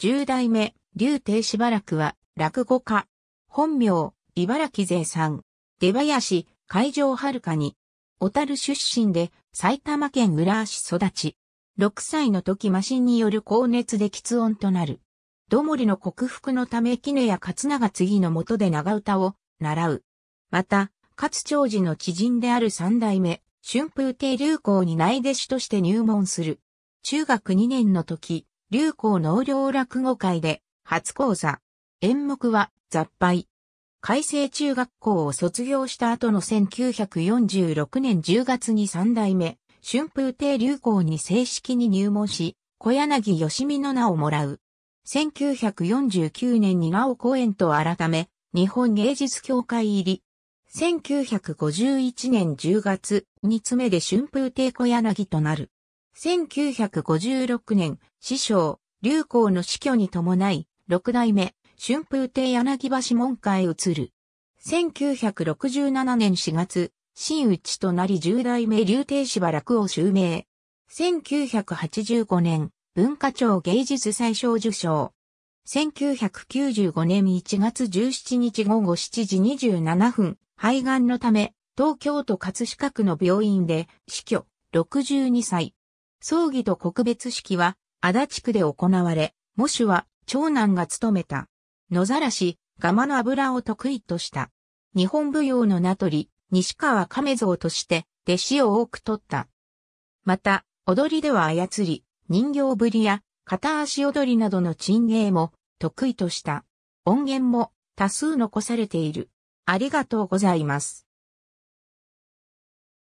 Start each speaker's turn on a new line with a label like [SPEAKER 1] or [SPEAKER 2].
[SPEAKER 1] 十代目、竜亭しばらくは、落語家。本名、茨城税さん。出林、会場遥かに。小樽出身で、埼玉県浦和市育ち。六歳の時マシンによる高熱で喫音となる。どもりの克服のため絹や勝長次の下で長唄を習う。また、勝長寺の知人である三代目、春風亭流行に内弟子として入門する。中学二年の時、流行農業落語会で初講座。演目は雑敗。改正中学校を卒業した後の1946年10月に三代目、春風亭流行に正式に入門し、小柳義美の名をもらう。1949年に名を公演と改め、日本芸術協会入り。1951年10月、につ目で春風亭小柳となる。1956年、師匠、流行の死去に伴い、六代目、春風亭柳橋門下へ移る。1967年4月、新内となり十代目流亭芝楽を襲名。1985年、文化庁芸術最賞受賞。1995年1月17日午後7時27分、肺がんのため、東京都葛飾区の病院で死去、62歳。葬儀と告別式は、足立区で行われ、喪主は、長男が務めた。野ざらし、ガマの油を得意とした。日本舞踊の名取、西川亀蔵として、弟子を多く取った。また、踊りでは操り、人形ぶりや、片足踊りなどの鎮芸も、得意とした。音源も、多数残されている。ありがとうございます。